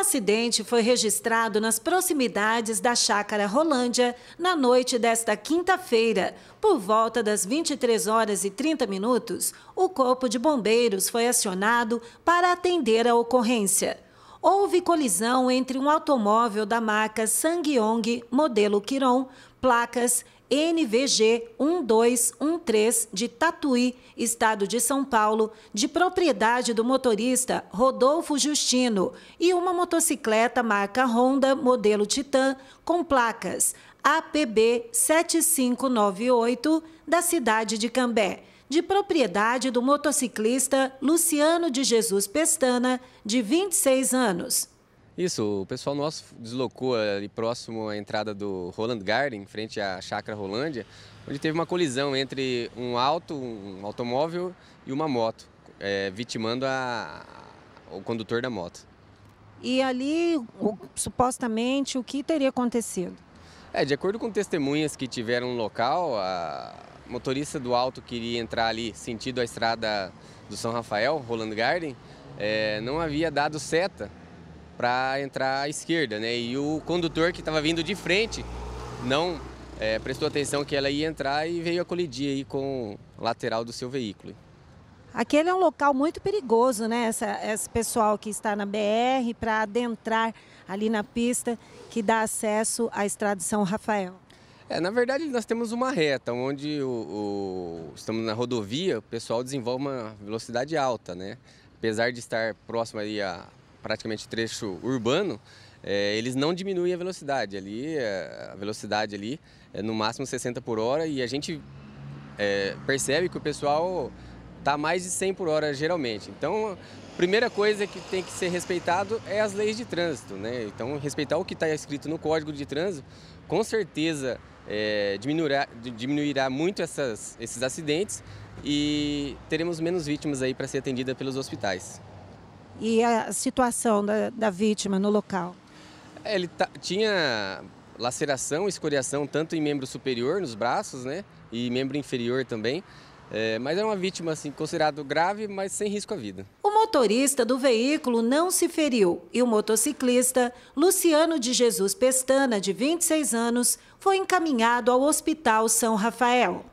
acidente foi registrado nas proximidades da chácara Rolândia na noite desta quinta-feira. Por volta das 23 horas e 30 minutos, o corpo de bombeiros foi acionado para atender a ocorrência houve colisão entre um automóvel da marca Sangyong, modelo Quiron, placas NVG 1213 de Tatuí, estado de São Paulo, de propriedade do motorista Rodolfo Justino, e uma motocicleta marca Honda, modelo Titan, com placas APB 7598 da cidade de Cambé de propriedade do motociclista Luciano de Jesus Pestana, de 26 anos. Isso, o pessoal nosso deslocou ali próximo à entrada do Roland Garden, em frente à Chácara Rolândia, onde teve uma colisão entre um auto, um automóvel e uma moto, é, vitimando a, o condutor da moto. E ali, supostamente, o que teria acontecido? É, de acordo com testemunhas que tiveram no local, a motorista do alto queria entrar ali sentido a estrada do São Rafael, Roland Garden, é, não havia dado seta para entrar à esquerda, né? E o condutor que estava vindo de frente não é, prestou atenção que ela ia entrar e veio a colidir aí com o lateral do seu veículo. Aquele é um local muito perigoso, né? Essa, esse pessoal que está na BR para adentrar ali na pista que dá acesso à Estrada São Rafael. É, na verdade, nós temos uma reta onde o, o, estamos na rodovia, o pessoal desenvolve uma velocidade alta, né? Apesar de estar próximo ali a praticamente trecho urbano, é, eles não diminuem a velocidade ali, é, a velocidade ali é no máximo 60 por hora e a gente é, percebe que o pessoal está mais de 100 por hora geralmente. Então, a primeira coisa que tem que ser respeitado é as leis de trânsito, né? Então, respeitar o que está escrito no Código de Trânsito, com certeza é, diminuirá, diminuirá muito essas, esses acidentes e teremos menos vítimas aí para ser atendida pelos hospitais. E a situação da, da vítima no local? É, ele tá, tinha laceração, escoriação, tanto em membro superior, nos braços, né? E membro inferior também. É, mas era uma vítima assim, considerado grave, mas sem risco à vida. O motorista do veículo não se feriu e o motociclista, Luciano de Jesus Pestana, de 26 anos, foi encaminhado ao Hospital São Rafael.